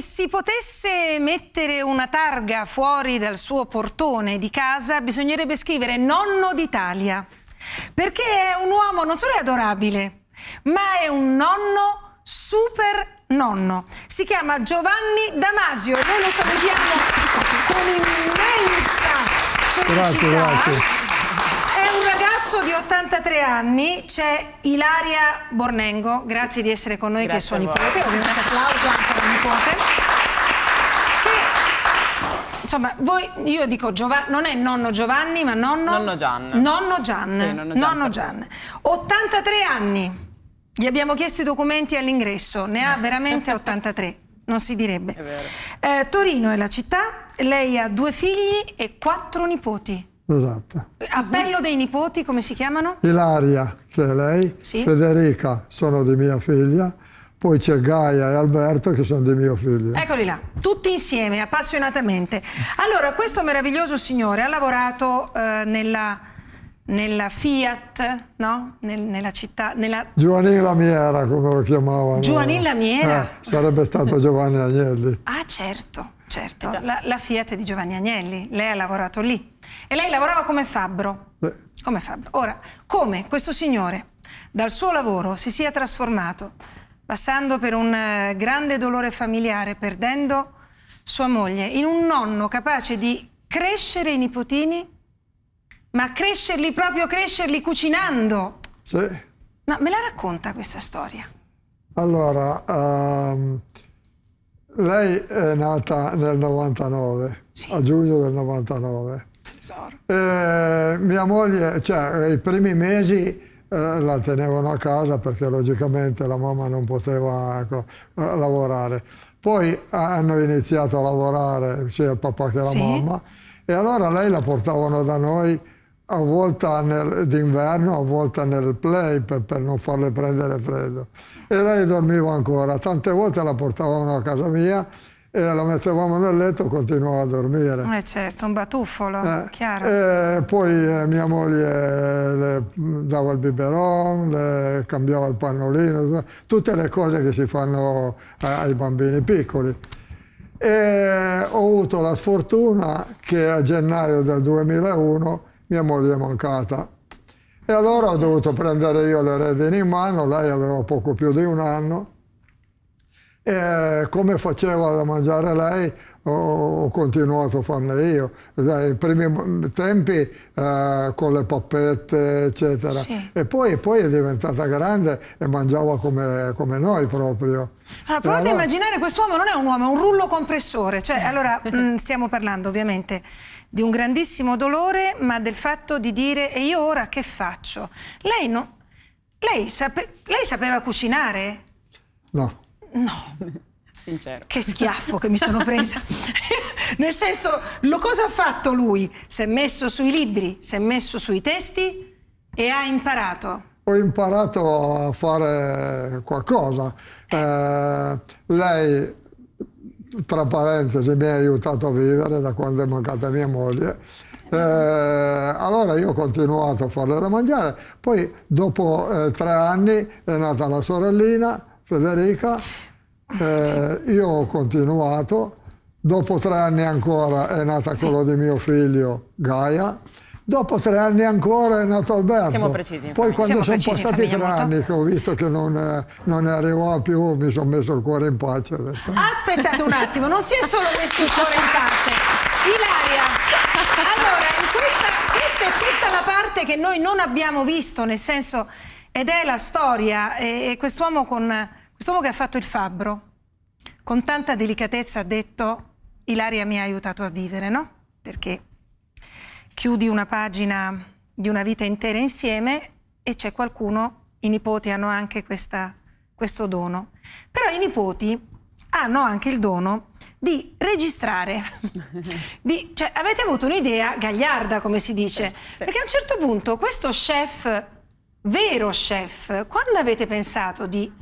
si potesse mettere una targa fuori dal suo portone di casa, bisognerebbe scrivere nonno d'Italia. Perché è un uomo non solo adorabile, ma è un nonno super nonno. Si chiama Giovanni Damasio e noi lo salutiamo con immensa felicità. Grazie, grazie di 83 anni c'è Ilaria Bornengo, grazie di essere con noi grazie che è suo nipote, un applauso anche a nipote insomma, voi, io dico Giovanni, non è nonno Giovanni, ma nonno... Nonno Gian. Nonno Gian. Sì, nonno Gian. Nonno Gian. 83 anni. Gli abbiamo chiesto i documenti all'ingresso, ne ha veramente 83, non si direbbe. È eh, Torino è la città, lei ha due figli e quattro nipoti. Esatto. Appello dei nipoti, come si chiamano? Ilaria, che è lei, sì. Federica, sono di mia figlia, poi c'è Gaia e Alberto che sono dei miei figli. Eccoli là, tutti insieme, appassionatamente. Allora, questo meraviglioso signore ha lavorato eh, nella, nella, Fiat, no? Nel, nella città... Nella... Giovanni Lamiera, come lo chiamavano. Giovanni Lamiera? Eh, sarebbe stato Giovanni Agnelli. ah, certo, certo. Esatto. La, la, Fiat di Giovanni Agnelli, lei ha lavorato lì. E lei lavorava come fabbro. Sì. Come fabbro. Ora, come questo signore dal suo lavoro si sia trasformato passando per un eh, grande dolore familiare, perdendo sua moglie, in un nonno capace di crescere i nipotini, ma crescerli proprio, crescerli cucinando. Sì. Ma me la racconta questa storia? Allora, um, lei è nata nel 99, sì. a giugno del 99. Tesoro. Eh, mia moglie, cioè, i primi mesi eh, la tenevano a casa perché logicamente la mamma non poteva ecco, eh, lavorare. Poi eh, hanno iniziato a lavorare sia il papà che la sì. mamma e allora lei la portavano da noi a volta d'inverno, a volta nel play per, per, non farle prendere freddo. E lei dormiva ancora, tante volte la portavano a casa mia e la mettevamo nel letto e continuava a dormire. Eh certo, un batuffolo, eh. chiaro. poi eh, mia moglie eh, le dava il biberon, le cambiava il pannolino, tutte le cose che si fanno ai bambini piccoli. E ho avuto la sfortuna che a gennaio del 2001 mia moglie è mancata. E allora ho dovuto prendere io le redini in mano, lei aveva poco più di un anno, e come faceva da mangiare lei, ho continuato a farle io. I primi tempi eh, con le pappette, eccetera. Sì. E poi, poi, è diventata grande e mangiava come, come noi proprio. Allora, provate allora... a immaginare quest'uomo non è un uomo, è un rullo compressore. Cioè, allora, mm, stiamo parlando ovviamente di un grandissimo dolore, ma del fatto di dire e io ora che faccio? Lei, no... lei, sape... lei sapeva cucinare? No. No. Sincero. Che schiaffo che mi sono presa. Nel senso, lo cosa ha fatto lui? Si è messo sui libri, si è messo sui testi e ha imparato. Ho imparato a fare qualcosa. Eh, eh lei, tra parentesi, mi ha aiutato a vivere da quando è mancata mia moglie. Eh. eh, allora io ho continuato a farle da mangiare, poi dopo eh, tre anni è nata la sorellina Federica eh, io ho continuato, dopo tre anni ancora è nata sì. quello di mio figlio Gaia, dopo tre anni ancora è nato Alberto. Siamo precisi. Poi quando sono passati tre molto... anni che ho visto che non, eh, non ne arrivava più, mi sono messo il cuore in pace. Ho detto, ah, Aspettate un attimo, non si è solo messo il cuore in pace. Ilaria, allora questa, questa è tutta la parte che noi non abbiamo visto, nel senso, ed è la storia, e, e quest'uomo con... Quest'uomo che ha fatto il fabbro, con tanta delicatezza ha detto Ilaria mi ha aiutato a vivere, no? Perché chiudi una pagina di una vita intera insieme e c'è qualcuno, i nipoti hanno anche questa, questo dono. Però i nipoti hanno anche il dono di registrare. di, cioè, avete avuto un'idea gagliarda, come si dice, eh, sì. perché a un certo punto questo chef, vero chef, quando avete pensato di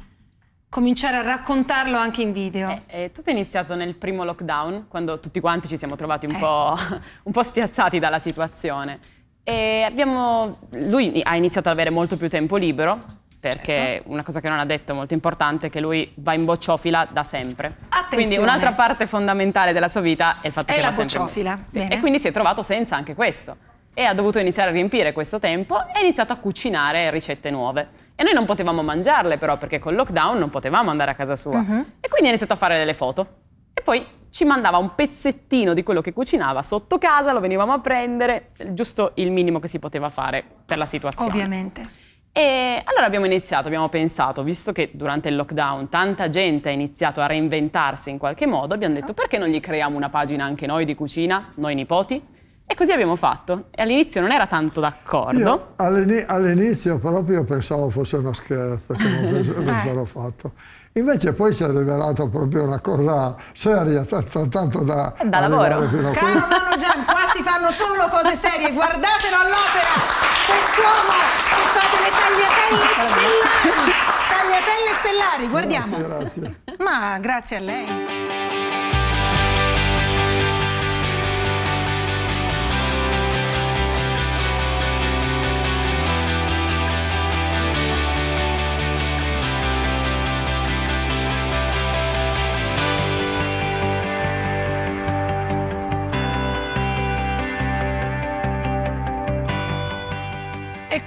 cominciare a raccontarlo anche in video. Eh, eh, è, è, tutto iniziato nel primo lockdown, quando tutti quanti ci siamo trovati un, eh. po', un po' spiazzati dalla situazione. E abbiamo, lui ha iniziato ad avere molto più tempo libero, perché certo. una cosa che non ha detto molto importante è che lui va in bocciofila da sempre. Attenzione. Quindi un'altra parte fondamentale della sua vita è il fatto è che la va bocciofila. Sempre... Sì. E quindi si è trovato senza anche questo e ha dovuto iniziare a riempire questo tempo e ha iniziato a cucinare ricette nuove. E noi non potevamo mangiarle però perché col lockdown non potevamo andare a casa sua. Uh-huh. E quindi ha iniziato a fare delle foto. E poi ci mandava un pezzettino di quello che cucinava sotto casa, lo venivamo a prendere, giusto il minimo che si poteva fare per la situazione. Ovviamente. E allora abbiamo iniziato, abbiamo pensato, visto che durante il lockdown tanta gente ha iniziato a reinventarsi in qualche modo, abbiamo detto certo. perché non gli creiamo una pagina anche noi di cucina, noi nipoti? E così abbiamo fatto. E all'inizio non era tanto d'accordo. all'inizio proprio pensavo fosse uno scherzo che non avessero eh. fatto. Invece poi si è rivelato proprio una cosa seria, tanto, tanto da, da lavoro. Caro Mano Gian, qua si fanno solo cose serie, guardatelo all'opera, quest'uomo che fa delle tagliatelle stellari, tagliatelle stellari, guardiamo. Grazie, grazie. Ma grazie a lei.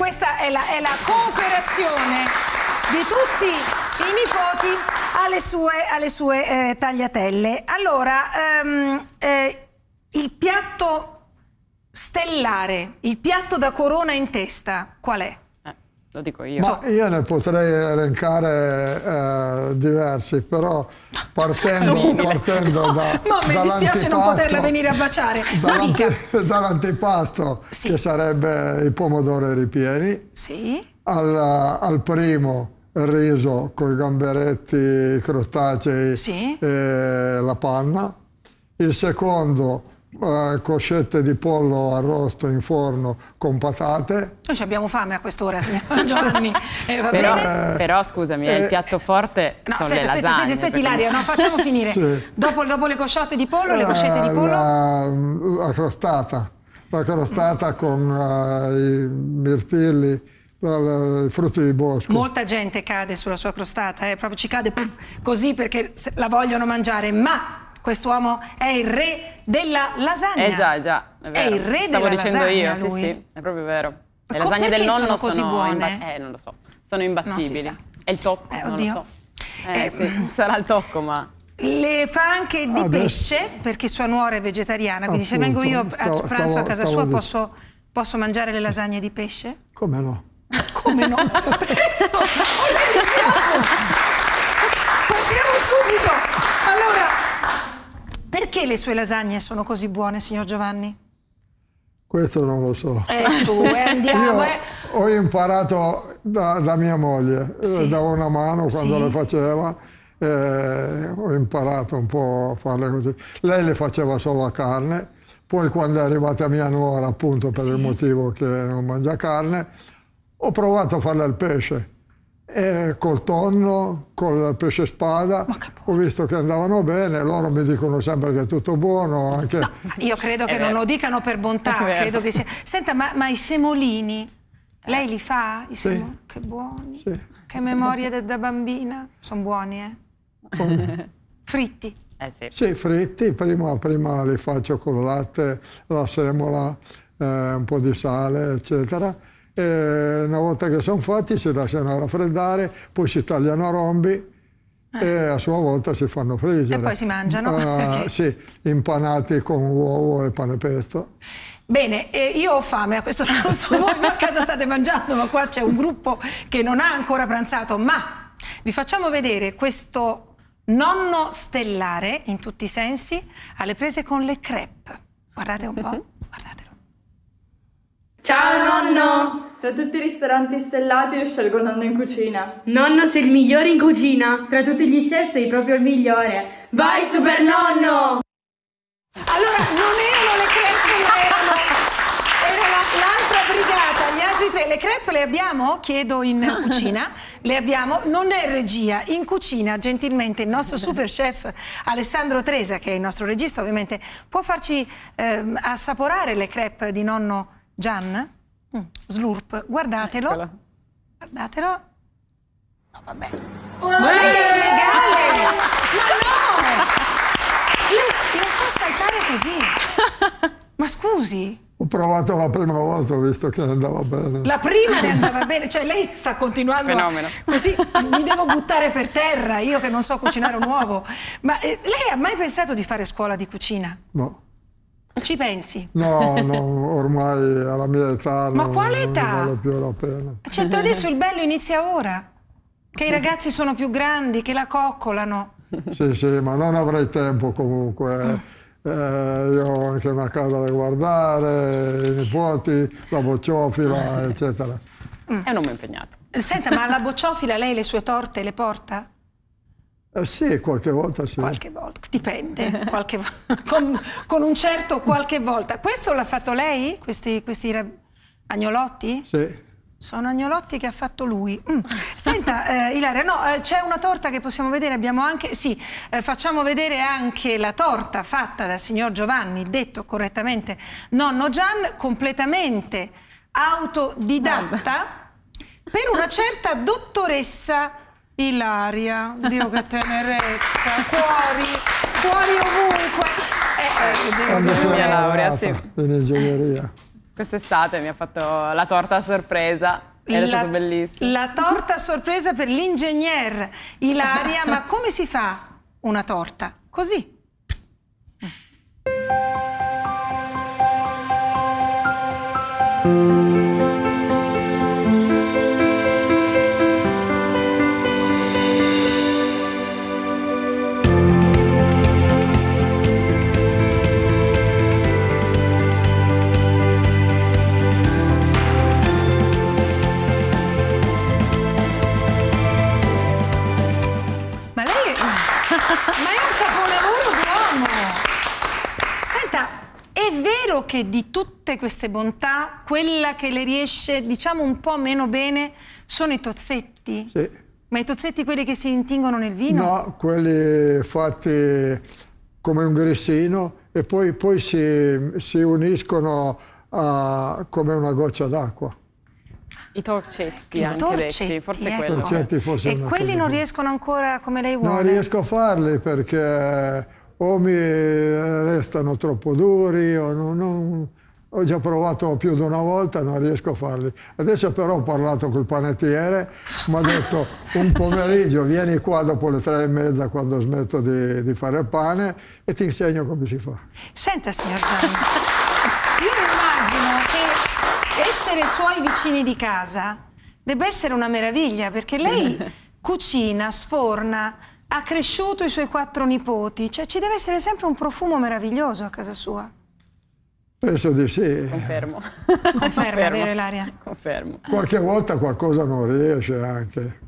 questa è la, è la cooperazione di tutti i nipoti alle sue, alle sue eh, tagliatelle. Allora, ehm, eh, il piatto stellare, il piatto da corona in testa, qual è? Lo dico io. Ma io ne potrei elencare eh, diversi, però partendo, partendo da. No, mi dispiace non poterla venire a baciare. Dall'antipasto, dall'antipasto sì. che sarebbe i pomodori ripieni, sì. al, al primo riso con i gamberetti crostacei sì. e la panna, il secondo coscette di pollo arrosto in forno con patate. Noi abbiamo fame a quest'ora, signor Giovanni. Eh, però, però, scusami, eh, il eh, piatto forte no, sono aspetta, le lasagne. Aspetta, aspetta, no, facciamo finire. Sì. Dopo, dopo, le cosciotte di pollo, le eh, coscette di pollo? La, la crostata, la crostata mm. con uh, i mirtilli i frutti di bosco. Molta gente cade sulla sua crostata, eh? proprio ci cade così perché la vogliono mangiare, ma quest'uomo è il re della lasagna. Eh già, già, è, è il re Stavo della lasagna. Stavo dicendo io, lui. sì, sì, è proprio vero. Le Co lasagne del nonno sono così sono buone? Eh, non lo so, sono imbattibili. È il tocco, eh, non lo so. Eh, eh sì, mm. sarà il tocco, ma... Le fa anche di Adesso. pesce, perché sua nuora è vegetariana, quindi Appunto, se vengo io a stavo, pranzo stavo, a casa sua posso, posso, mangiare le lasagne di pesce? Come no? Come no? Penso! Partiamo subito! Perché le sue lasagne sono così buone, signor Giovanni? Questo non lo so. Eh, su, andiamo. Io eh. ho imparato da, da mia moglie, eh, sì. eh, una mano quando sì. le faceva. Eh, ho imparato un po' a farle così. Lei le faceva solo a carne, poi quando è arrivata mia nuora, appunto per sì. il motivo che non mangia carne, ho provato a farle al pesce eh, col tonno, col pesce spada, ho visto che andavano bene, loro mi dicono sempre che è tutto buono. Anche... No, io credo che eh non lo dicano per bontà, credo che sia... Senta, ma, ma i semolini, lei li fa? I semolini? Sì. Che buoni, sì. che memoria da, da bambina, sono buoni eh? Buoni. Fritti? Eh sì. sì. fritti, prima, prima li faccio con il latte, la semola, eh, un po' di sale, eccetera eh, una volta che sono fatti si lasciano raffreddare, poi si tagliano a rombi eh. e a sua volta si fanno friggere. E poi si mangiano. uh, sì, impanati con uovo e pane pesto. Bene, eh, io ho fame, a questo non so voi a casa state mangiando, ma qua c'è un gruppo che non ha ancora pranzato, ma vi facciamo vedere questo nonno stellare in tutti i sensi alle prese con le crepe. Guardate un po', mhm. guardate. Ciao nonno! Tra tutti i ristoranti stellati io scelgo nonno in cucina. Nonno sei il migliore in cucina. Tra tutti gli chef sei proprio il migliore. Vai super nonno! Allora non erano le crepe, erano, era l'altra brigata, gli altri tre. Le crepe le abbiamo? Chiedo in cucina. Le abbiamo, non è regia, in cucina gentilmente il nostro super chef Alessandro Tresa, che è il nostro regista ovviamente, può farci eh, assaporare le crepe di nonno Gian, mm, Slurp, guardatelo. Eccola. Guardatelo. No, vabbè. Oh, Ma è illegale! Ma no! Io, non può saltare così. Ma scusi. Ho provato la prima volta, ho visto che andava bene. La prima ne andava bene, cioè lei sta continuando. Fenomeno. Così mi devo buttare per terra, io che non so cucinare un uovo. Ma eh, lei ha mai pensato di fare scuola di cucina? No. Ci pensi? No, no, ormai alla mia età Ma non, quale non vale più la pena. Certo adesso il bello inizia ora, che i ragazzi sono più grandi, che la coccolano. Sì, sì, ma non avrei tempo comunque. Eh, eh io ho anche una casa da guardare, i nipoti, la bocciofila, eccetera. È un uomo impegnato. Senta, ma la bocciofila lei le sue torte le porta? Eh sì, qualche volta sì. Qualche volta, dipende, qualche volta. Con, con, un certo qualche volta. Questo l'ha fatto lei? Questi, questi agnolotti? Sì. Sono agnolotti che ha fatto lui. Mm. Senta, eh, Ilaria, no, eh, c'è una torta che possiamo vedere, abbiamo anche, sì, eh, facciamo vedere anche la torta fatta dal signor Giovanni, detto correttamente nonno Gian, completamente autodidatta, per una certa dottoressa Ilaria, Dio che tenerezza, cuori, cuori ovunque. Eh, eh, sì, mia laurea, sì. in ingegneria. Quest'estate mi ha fatto la torta a sorpresa. È la, stato bellissimo. La torta a sorpresa per l'ingegner Ilaria, ma come si fa una torta? Così. Mm. che di tutte queste bontà, quella che le riesce, diciamo, un po' meno bene sono i tozzetti. Sì. Ma i tozzetti quelli che si intingono nel vino? No, quelli fatti come un grissino e poi, poi si, si, uniscono a, come una goccia d'acqua. I torcetti, I anche torcetti, forse ecco. quello. Torcetti e quelli non riescono ancora come lei vuole? Non riesco a farli perché o mi eh, restano troppo duri o non, non, ho già provato più di una volta, non riesco a farli. Adesso però ho parlato col panettiere, mi ha detto un pomeriggio vieni qua dopo le tre e mezza quando smetto di, di fare il pane e ti insegno come si fa. Senta signor Gianni, io immagino che essere suoi vicini di casa debba essere una meraviglia perché lei cucina, sforna, ha cresciuto i suoi quattro nipoti, cioè ci deve essere sempre un profumo meraviglioso a casa sua. Penso di sì. Confermo. Confermo, Confermo. vero Ilaria? Confermo. Qualche volta qualcosa non riesce anche.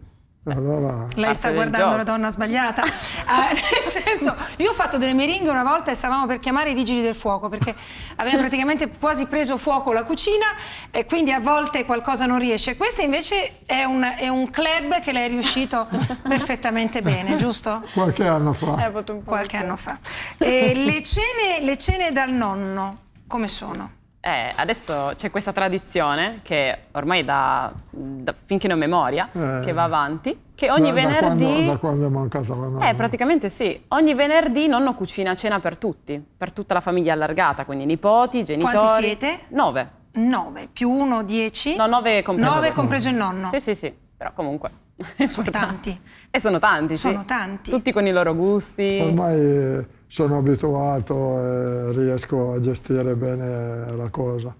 Allora... Lei sta guardando la donna sbagliata. ah, nel senso, io ho fatto delle meringhe una volta e stavamo per chiamare i vigili del fuoco perché avevano praticamente quasi preso fuoco la cucina e quindi a volte qualcosa non riesce. Questo invece è un, è un club che lei è riuscito perfettamente bene, giusto? Qualche anno fa. Qualche anno fa. Le cene, le cene dal nonno, come sono? Eh, adesso c'è questa tradizione che ormai da, da finché ne ho memoria, eh, che va avanti, che ogni da, venerdì... Da quando, da quando è mancata la nonna? Eh, praticamente sì. Ogni venerdì nonno cucina cena per tutti, per tutta la famiglia allargata, quindi nipoti, genitori... Quanti siete? Nove. Nove, più uno, dieci? No, nove compreso. Nove compreso il nonno? Sì, sì, sì però comunque... Sono tanti. E eh, sono tanti, Sono sì. tanti. Tutti con i loro gusti. Ormai eh, sono abituato e eh, riesco a gestire bene la cosa.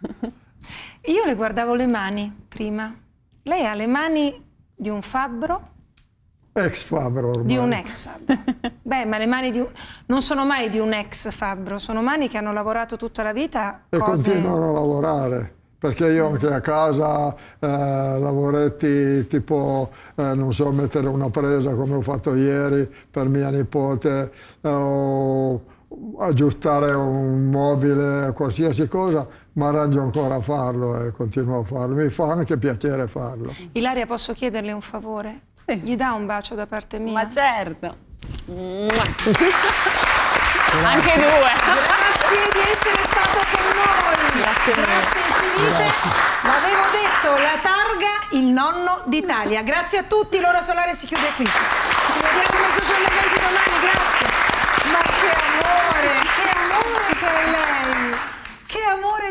Io le guardavo le mani prima. Lei ha le mani di un fabbro? Ex fabbro ormai. Di un ex fabbro. Beh, ma le mani di un... non sono mai di un ex fabbro, sono mani che hanno lavorato tutta la vita. E cose... continuano a lavorare perché io anche a casa eh, lavoretti tipo, eh, non so, mettere una presa come ho fatto ieri per mia nipote, eh, o aggiustare un mobile, qualsiasi cosa, ma arrangio ancora a farlo e eh, continuo a farlo. Mi fa anche piacere farlo. Ilaria, posso chiederle un favore? Sì. Gli dà un bacio da parte mia? Ma certo! Anche due! Grazie di essere stato con noi! Grazie, Grazie venite. L'avevo detto, la targa, il nonno d'Italia. Grazie a tutti, l'ora solare si chiude qui. Ci vediamo a mezzogiorno e 20 domani, grazie. Ma che amore, che amore per lei. Che amore